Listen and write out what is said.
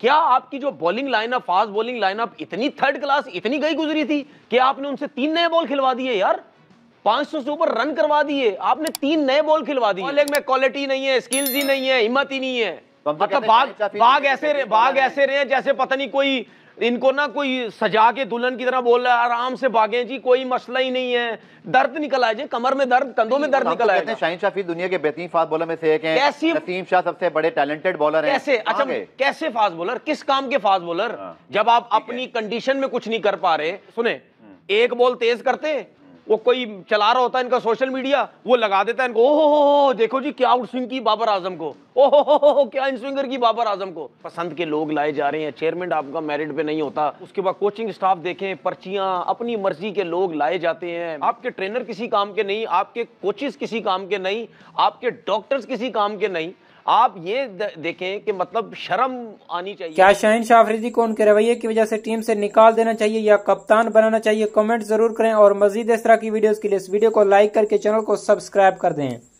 क्या आपकी जो bowling lineup fast bowling lineup इतनी थर्ड क्लास इतनी गई गुजरी थी कि आपने उनसे तीन नए बॉल खिलवा दिए यार 500 से ऊपर रन करवा दिए आपने तीन नए बॉल खिलवा दिए लेकिन में क्वालिटी नहीं है स्किल्स ही नहीं है हिम्मत ही नहीं है मतलब बाघ बाघ ऐसे बाघ ऐसे रहे हैं जैसे पता नहीं कोई इनको ना कोई सजा के दुल्हन की तरह बोल रहा है आराम से भागे जी कोई मसला ही नहीं है दर्द निकल आए जी कमर में दर्द कंधों में दर्द निकल आए शाहिद शाफी दुनिया के बेहतरीन फास्ट बॉलर में से एक हैं कैसी नसीम शाह सबसे बड़े टैलेंटेड बॉलर हैं कैसे अच्छा कैसे फास्ट बॉलर किस काम के फास्ट बॉलर हाँ। जब आप अपनी कंडीशन में कुछ नहीं कर पा रहे सुने हम्म। एक बॉल तेज करते वो कोई चला रहा होता है इनका सोशल मीडिया वो लगा देता है इनको ओहो हो हो देखो जी क्या आउटस्विंग की बाबर आजम को ओ हो हो क्या स्विंगर की बाबर आजम को पसंद के लोग लाए जा रहे हैं चेयरमैन आपका मेरिट पे नहीं होता उसके बाद कोचिंग स्टाफ देखें पर्चियां अपनी मर्जी के लोग लाए जाते हैं आपके ट्रेनर किसी काम के नहीं आपके कोचिज किसी काम के नहीं आपके डॉक्टर्स किसी काम के नहीं आप ये देखें कि मतलब शर्म आनी चाहिए क्या शाहिन शाहफरीदी को उनके रवैये की वजह से टीम से निकाल देना चाहिए या कप्तान बनाना चाहिए कमेंट जरूर करें और मजीद इस तरह की वीडियोस के लिए इस वीडियो को लाइक करके चैनल को सब्सक्राइब कर दें